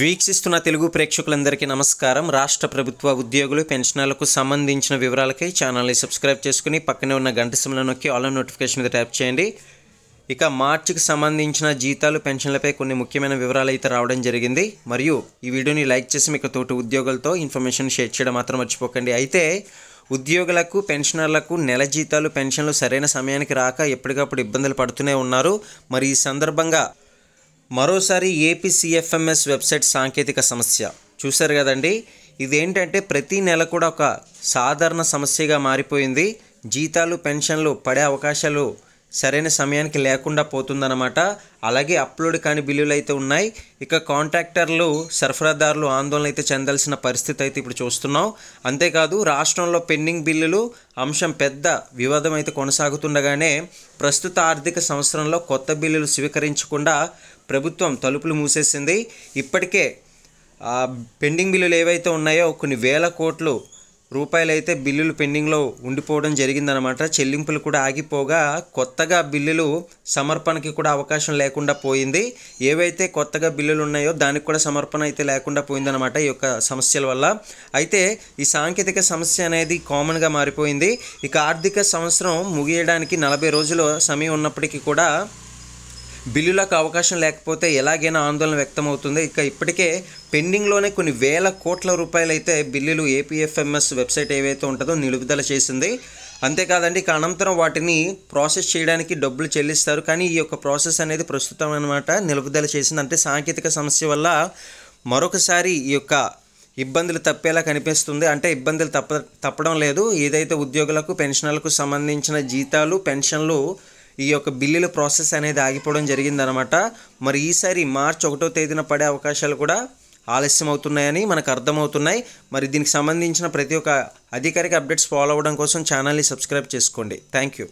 వీక్షిస్తున్న తెలుగు ప్రేక్షకులందరికీ నమస్కారం రాష్ట్ర ప్రభుత్వ ఉద్యోగులు పెన్షనర్లకు సంబంధించిన వివరాలకై ఛానల్ని సబ్స్క్రైబ్ చేసుకుని పక్కనే ఉన్న గంట సమయంలో నొక్కి ఆల్ నోటిఫికేషన్ మీద ట్యాప్ చేయండి ఇక మార్చికి సంబంధించిన జీతాలు పెన్షన్లపై కొన్ని ముఖ్యమైన వివరాలు అయితే రావడం జరిగింది మరియు ఈ వీడియోని లైక్ చేసి మీకు తోటి ఉద్యోగులతో ఇన్ఫర్మేషన్ షేర్ చేయడం మాత్రం మర్చిపోకండి అయితే ఉద్యోగులకు పెన్షనర్లకు నెల జీతాలు పెన్షన్లు సరైన సమయానికి రాక ఎప్పటికప్పుడు ఇబ్బందులు పడుతూనే ఉన్నారు మరి ఈ సందర్భంగా మరోసారి ఏపీ సిఎఫ్ఎంఎస్ వెబ్సైట్ సాంకేతిక సమస్య చూశారు కదండి ఇదేంటంటే ప్రతి నెల కూడా ఒక సాధారణ సమస్యగా మారిపోయింది జీతాలు పెన్షన్లు పడే అవకాశాలు సరైన సమయానికి లేకుండా పోతుందన్నమాట అలాగే అప్లోడ్ కాని బిల్లులు అయితే ఉన్నాయి ఇక కాంట్రాక్టర్లు సరఫరాదారులు ఆందోళన అయితే చెందాల్సిన పరిస్థితి అయితే ఇప్పుడు చూస్తున్నాం అంతేకాదు రాష్ట్రంలో పెండింగ్ బిల్లులు అంశం పెద్ద వివాదం అయితే కొనసాగుతుండగానే ప్రస్తుత ఆర్థిక సంవత్సరంలో కొత్త బిల్లులు స్వీకరించకుండా ప్రభుత్వం తలుపులు మూసేసింది ఇప్పటికే పెండింగ్ బిల్లులు ఏవైతే ఉన్నాయో కొన్ని వేల కోట్లు రూపాయలు అయితే బిల్లులు పెండింగ్లో ఉండిపోవడం జరిగిందనమాట చెల్లింపులు కూడా ఆగిపోగా కొత్తగా బిల్లులు సమర్పణకి కూడా అవకాశం లేకుండా పోయింది ఏవైతే కొత్తగా బిల్లులు ఉన్నాయో దానికి కూడా సమర్పణ అయితే లేకుండా పోయిందనమాట ఈ యొక్క సమస్యల వల్ల అయితే ఈ సాంకేతిక సమస్య అనేది కామన్గా మారిపోయింది ఇక ఆర్థిక సంవత్సరం ముగియడానికి నలభై రోజుల సమయం ఉన్నప్పటికీ కూడా బిల్లులకు అవకాశం లేకపోతే ఎలాగైనా ఆందోళన వ్యక్తమవుతుంది ఇక ఇప్పటికే పెండింగ్లోనే కొన్ని వేల కోట్ల రూపాయలైతే బిల్లులు ఏపీఎఫ్ఎంఎస్ వెబ్సైట్ ఏవైతే ఉంటుందో నిలుపుదల చేసింది అంతేకాదండి ఇక అనంతరం వాటిని ప్రాసెస్ చేయడానికి డబ్బులు చెల్లిస్తారు కానీ ఈ యొక్క ప్రాసెస్ అనేది ప్రస్తుతం అనమాట నిలుపుదల చేసింది అంటే సాంకేతిక సమస్య వల్ల మరొకసారి ఈ యొక్క ఇబ్బందులు తప్పేలా కనిపిస్తుంది అంటే ఇబ్బందులు తప్ప తప్పడం లేదు ఏదైతే ఉద్యోగులకు పెన్షన్లకు సంబంధించిన జీతాలు పెన్షన్లు ఈ యొక్క బిల్లుల ప్రాసెస్ అనేది ఆగిపోవడం జరిగిందనమాట మరి ఈసారి మార్చ్ ఒకటో తేదీన పడే అవకాశాలు కూడా ఆలస్యం అవుతున్నాయని మనకు అర్థమవుతున్నాయి మరి దీనికి సంబంధించిన ప్రతి ఒక్క అధికారిక అప్డేట్స్ ఫాలో అవ్వడం కోసం ఛానల్ని సబ్స్క్రైబ్ చేసుకోండి థ్యాంక్ యూ